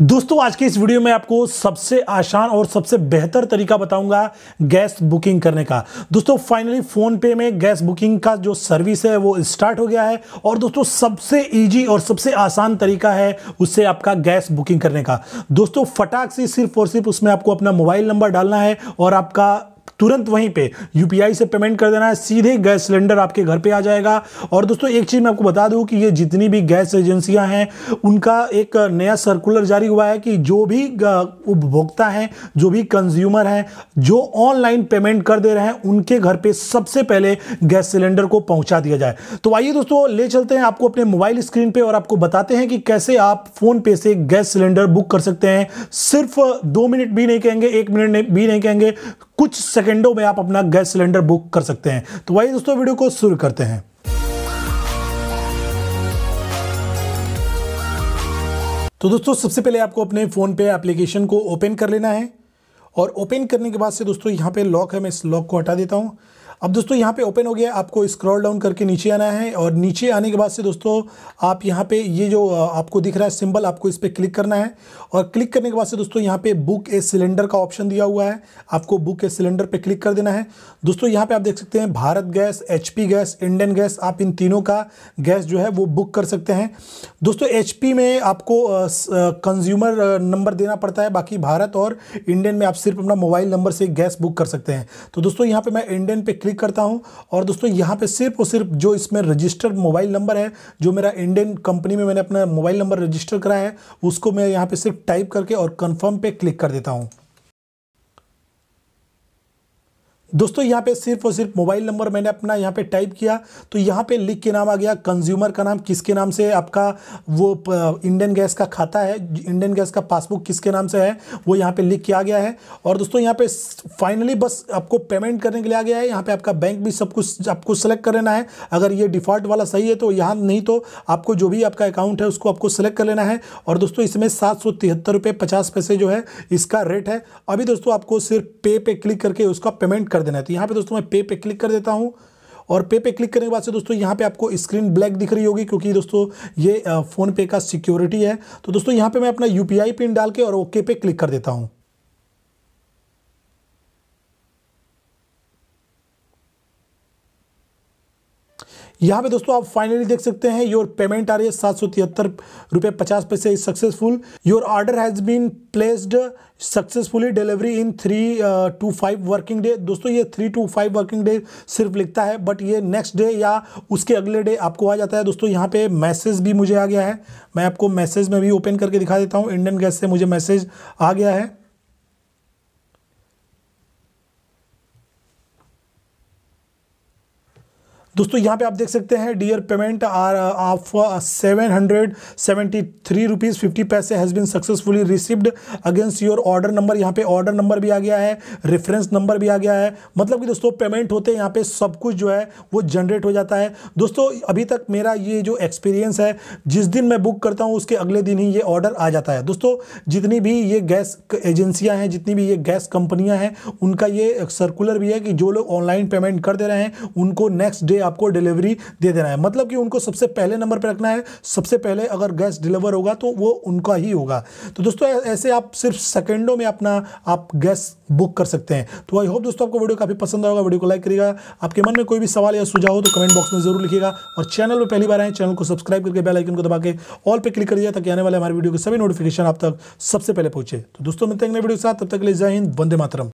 दोस्तों आज के इस वीडियो में आपको सबसे आसान और सबसे बेहतर तरीका बताऊंगा गैस बुकिंग करने का दोस्तों फाइनली फ़ोन पे में गैस बुकिंग का जो सर्विस है वो स्टार्ट हो गया है और दोस्तों सबसे इजी और सबसे आसान तरीका है उससे आपका गैस बुकिंग करने का दोस्तों फटाक से सिर्फ और सिर्फ उसमें आपको अपना मोबाइल नंबर डालना है और आपका तुरंत वहीं पे यूपीआई से पेमेंट कर देना है सीधे गैस सिलेंडर आपके घर पे आ जाएगा और दोस्तों एक चीज़ मैं आपको बता दूं कि ये जितनी भी गैस एजेंसियां हैं उनका एक नया सर्कुलर जारी हुआ है कि जो भी उपभोक्ता हैं जो भी कंज्यूमर हैं जो ऑनलाइन पेमेंट कर दे रहे हैं उनके घर पर सबसे पहले गैस सिलेंडर को पहुँचा दिया जाए तो आइए दोस्तों ले चलते हैं आपको अपने मोबाइल स्क्रीन पर और आपको बताते हैं कि कैसे आप फ़ोनपे से गैस सिलेंडर बुक कर सकते हैं सिर्फ दो मिनट भी नहीं कहेंगे एक मिनट भी नहीं कहेंगे कुछ सेकंडों में आप अपना गैस सिलेंडर बुक कर सकते हैं तो वही दोस्तों वीडियो को शुरू करते हैं तो दोस्तों सबसे पहले आपको अपने फ़ोन पे एप्लीकेशन को ओपन कर लेना है और ओपन करने के बाद से दोस्तों यहाँ पे लॉक है मैं इस लॉक को हटा देता हूँ अब दोस्तों यहाँ पे ओपन हो गया आपको स्क्रॉल डाउन करके नीचे आना है और नीचे आने के बाद से दोस्तों आप यहाँ पे ये जो आपको दिख रहा है सिंबल आपको इस पर क्लिक करना है और क्लिक करने के बाद से दोस्तों यहाँ पे बुक ए सिलेंडर का ऑप्शन दिया हुआ है आपको बुक ए सिलेंडर पर क्लिक कर देना है दोस्तों यहाँ पर आप देख सकते हैं Bharat gas H gas Indian gas आप इन तीनों का गैस जो है वो बुक कर सकते हैं दोस्तों एच में आपको कंज्यूमर नंबर देना पड़ता है बाकी भारत और इंडियन में आप सिर्फ अपना मोबाइल नंबर से गैस बुक कर सकते हैं तो दोस्तों यहाँ पर मैं इंडियन पर क्लिक करता हूँ और दोस्तों यहाँ पे सिर्फ और सिर्फ जो इसमें रजिस्टर्ड मोबाइल नंबर है जो मेरा इंडियन कंपनी में मैंने अपना मोबाइल नंबर रजिस्टर कराया है उसको मैं यहाँ पर सिर्फ टाइप करके और कंफर्म पे क्लिक कर देता हूँ दोस्तों यहाँ पे सिर्फ और सिर्फ मोबाइल नंबर मैंने अपना यहाँ पे टाइप किया तो यहाँ पे लिख के नाम आ गया कंज्यूमर का नाम किसके नाम से आपका वो इंडियन गैस का खाता है इंडियन गैस का पासबुक किसके नाम से है वो यहाँ पे लिख के आ गया है और दोस्तों यहाँ पे फाइनली बस आपको पेमेंट करने के लिए आ गया है यहाँ पे आपका बैंक भी सब कुछ आपको सेलेक्ट कर लेना है अगर ये डिफ़ॉल्ट वाला सही है तो यहाँ नहीं तो आपको जो भी आपका अकाउंट है उसको आपको सेलेक्ट कर लेना है और दोस्तों इसमें सात सौ तिहत्तर रुपये पचास पैसे जो है इसका रेट है अभी दोस्तों आपको सिर्फ पे पे क्लिक करके उसका पेमेंट कर देना है तो यहाँ पे दोस्तों मैं पे पे क्लिक कर देता हूँ और पे पे क्लिक करने के बाद से दोस्तों यहाँ पे आपको स्क्रीन ब्लैक दिख रही होगी क्योंकि दोस्तों ये फ़ोन पे का सिक्योरिटी है तो दोस्तों यहाँ पे मैं अपना यू पिन डाल के और ओके पे क्लिक कर देता हूँ यहाँ पे दोस्तों आप फाइनली देख सकते हैं योर पेमेंट आ रही है सात सौ तिहत्तर रुपये पचास पैसे is successful your order has been placed successfully delivery in three two five working day दोस्तों ये three two five working day सिर्फ लिखता है बट ये नेक्स्ट डे या उसके अगले डे आपको आ जाता है दोस्तों यहाँ पे मैसेज भी मुझे आ गया है मैं आपको मैसेज में भी ओपन करके दिखा देता हूँ इंडियन गैस से मुझे मैसेज आ गया है दोस्तों यहाँ पे आप देख सकते हैं dear payment R of seven hundred seventy three rupees fifty पैसे has been successfully received against your order number यहाँ पे ऑर्डर नंबर भी आ गया है रेफरेंस नंबर भी आ गया है मतलब कि दोस्तों पेमेंट होते हैं यहाँ पे सब कुछ जो है वो जनरेट हो जाता है दोस्तों अभी तक मेरा ये जो एक्सपीरियंस है जिस दिन मैं बुक करता हूँ उसके अगले दिन ही ये ऑर्डर आ जाता है दोस्तों जितनी भी ये गैस एजेंसियाँ हैं जितनी भी ये गैस कंपनियाँ हैं उनका ये सर्कुलर भी है कि जो लोग ऑनलाइन पेमेंट कर दे रहे हैं उनको नेक्स्ट डे आपको डिलीवरी दे देना है मतलब कि उनको सबसे पहले नंबर पर रखना है सबसे पहले अगर गैस डिलीवर होगा तो वो उनका ही होगा तो दोस्तों ऐसे आप सिर्फ सेकेंडों में अपना आप गैस बुक कर सकते हैं तो आई होप दोस्तों आपको वीडियो काफ़ी पसंद आएगा वीडियो को लाइक करिएगा आपके मन में कोई भी सवाल या सुझाव हो तो कमेंट बॉक्स में जरूर लिखिएगा और चैनल पर पहली बार आए चैनल को सब्सक्राइब करके बेल आइकन को दबा के ऑल पे क्लिक करिए ताकि आने वाले हमारे वीडियो के सभी नोटिफिकेशन आप तक सबसे पहले पहुंचे तो दोस्तों मिलते हैं अगले वीडियो के साथ तब तक के लिए जय हिंद वंदे मातरम